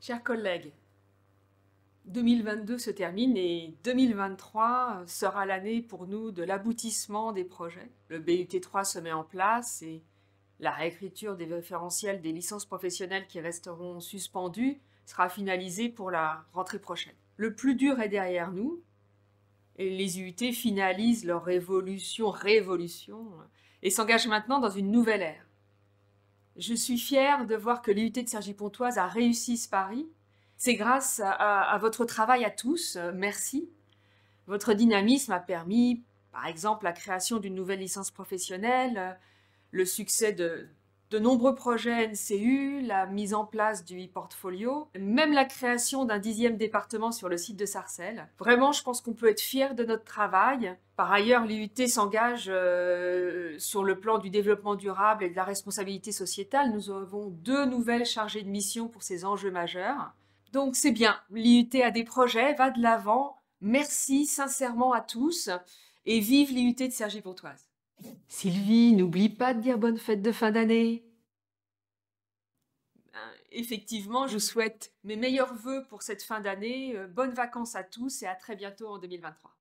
Chers collègues, 2022 se termine et 2023 sera l'année pour nous de l'aboutissement des projets. Le BUT3 se met en place et la réécriture des référentiels des licences professionnelles qui resteront suspendues sera finalisée pour la rentrée prochaine. Le plus dur est derrière nous et les UT finalisent leur révolution, révolution et s'engagent maintenant dans une nouvelle ère. Je suis fière de voir que l'UT de Sergi pontoise a réussi ce pari. C'est grâce à, votre travail à tous, euh, merci. Votre dynamisme a permis, par exemple, la création d'une nouvelle licence professionnelle, euh, le succès de, de nombreux projets NCU, la mise en place du e-portfolio, même la création d'un dixième département sur le site de Sarcelles. Vraiment, je pense qu'on peut être fier de notre travail. Par ailleurs, l'IUT s'engage euh, sur le plan du développement durable et de la responsabilité sociétale. Nous avons deux nouvelles chargées de mission pour ces enjeux majeurs. Donc c'est bien, l'IUT a des projets, va de l'avant. Merci sincèrement à tous et vive l'IUT de Sergi Pontoise. Sylvie, n'oublie pas de dire bonne fête de fin d'année. Ben, effectivement, je souhaite mes meilleurs voeux pour cette fin d'année. Euh, bonnes vacances à tous et à très bientôt en 2023.